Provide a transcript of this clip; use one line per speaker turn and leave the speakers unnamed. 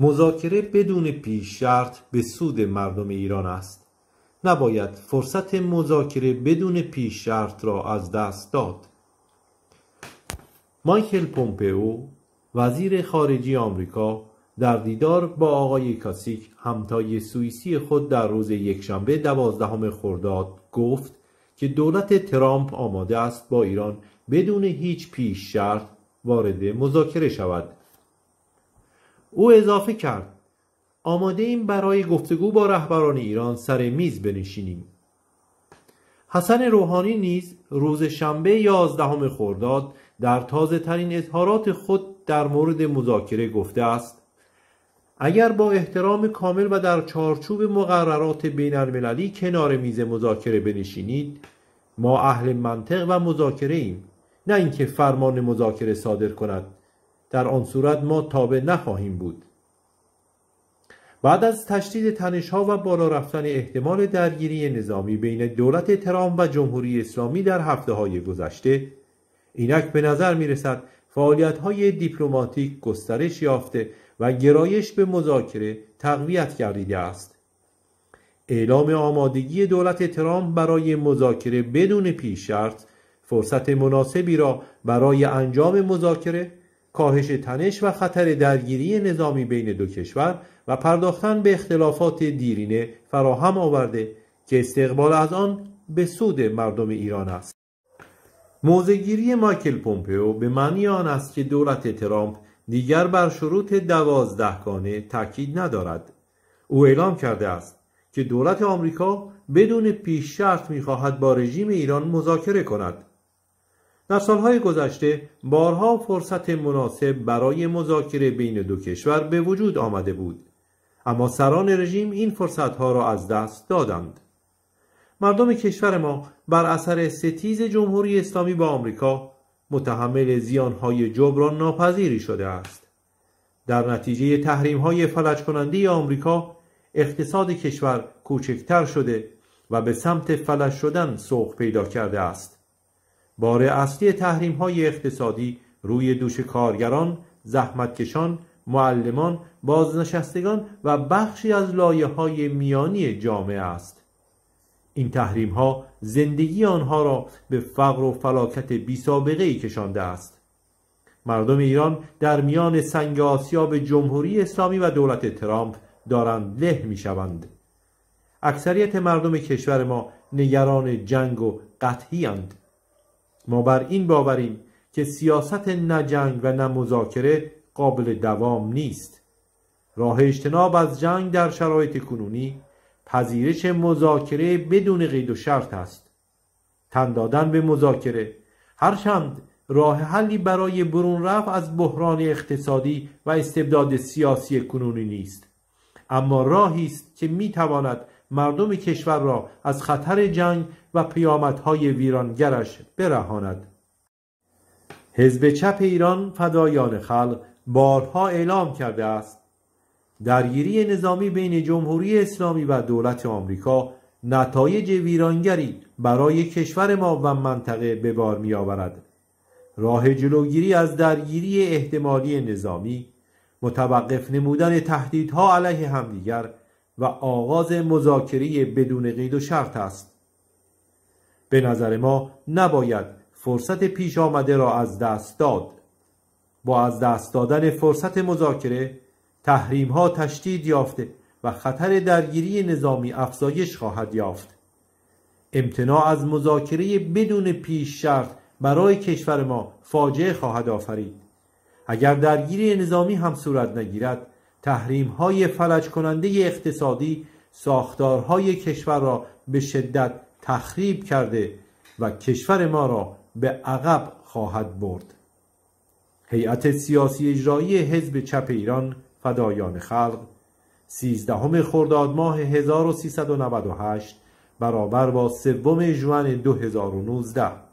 مذاکره بدون پیش شرط به سود مردم ایران است نباید فرصت مذاکره بدون پیش شرط را از دست داد مایکل پومپئو وزیر خارجه آمریکا در دیدار با آقای کاسیک همتای سوئیسی خود در روز یکشنبه دوازدهم خرداد گفت که دولت ترامپ آماده است با ایران بدون هیچ پیش شرط وارد مذاکره شود او اضافه کرد آماده ایم برای گفتگو با رهبران ایران سر میز بنشینیم حسن روحانی نیز روز شنبه 11 خرداد در تازه ترین اظهارات خود در مورد مذاکره گفته است اگر با احترام کامل و در چارچوب مقررات بین المللی کنار میز مذاکره بنشینید ما اهل منطق و مذاکره ایم نه اینکه فرمان مذاکره صادر کند در آن صورت ما تابع نخواهیم بود بعد از تشدید تنشها و بالا رفتن احتمال درگیری نظامی بین دولت ترام و جمهوری اسلامی در هفته های گذشته اینک به نظر می رسد فعالیت های دیپلماتیک گسترش یافته و گرایش به مذاکره تقویت گردیده است اعلام آمادگی دولت ترامپ برای مذاکره بدون پیش شرط فرصت مناسبی را برای انجام مذاکره کاهش تنش و خطر درگیری نظامی بین دو کشور و پرداختن به اختلافات دیرینه فراهم آورده که استقبال از آن به سود مردم ایران است موزگیری مایکل پومپئو به معنی آن است که دولت ترامپ دیگر بر شروط گانه تاکید ندارد او اعلام کرده است که دولت آمریکا بدون پیش شرط خواهد با رژیم ایران مذاکره کند در سالهای گذشته بارها فرصت مناسب برای مذاکره بین دو کشور به وجود آمده بود اما سران رژیم این فرصتها را از دست دادند مردم کشور ما بر اثر ستیز جمهوری اسلامی با آمریکا متحمل زیانهای جبران ناپذیری شده است در نتیجه های فلج کننده آمریکا اقتصاد کشور کوچکتر شده و به سمت فلج شدن سوق پیدا کرده است بار اصلی تحریم های اقتصادی روی دوش کارگران، زحمتکشان، معلمان، بازنشستگان و بخشی از لایه های میانی جامعه است. این تحریم ها زندگی آنها را به فقر و فلاکت بی سابقه ای کشانده است. مردم ایران در میان سنگ آسیاب جمهوری اسلامی و دولت ترامپ دارند له می شوند. اکثریت مردم کشور ما نگران جنگ و قطعی ما بر این باوریم که سیاست نه و نه مذاکره قابل دوام نیست راه اجتناب از جنگ در شرایط کنونی پذیرش مذاکره بدون قید و شرط است تن دادن به مذاکره هرچند راه حلی برای برون رفت از بحران اقتصادی و استبداد سیاسی کنونی نیست اما راهی است که میتواند مردم کشور را از خطر جنگ و پیامدهای ویرانگرش برهاند حزب چپ ایران فدایان خلق بارها اعلام کرده است درگیری نظامی بین جمهوری اسلامی و دولت آمریکا نتایج ویرانگری برای کشور ما و منطقه به بار می آورد. راه جلوگیری از درگیری احتمالی نظامی متوقف نمودن تهدیدها علیه همدیگر و آغاز مذاکره بدون قید و شرط است به نظر ما نباید فرصت پیش آمده را از دست داد با از دست دادن فرصت مذاکره تحریم ها تشدید یافته و خطر درگیری نظامی افزایش خواهد یافت امتناع از مذاکره بدون پیش شرط برای کشور ما فاجعه خواهد آفرید اگر درگیری نظامی هم صورت نگیرد تحریم های فلج کننده اقتصادی ساختارهای کشور را به شدت تخریب کرده و کشور ما را به عقب خواهد برد هیئت سیاسی اجرایی حزب چپ ایران فدایان خلق 13 خرداد ماه 1398 برابر با سوم ژوئن 2019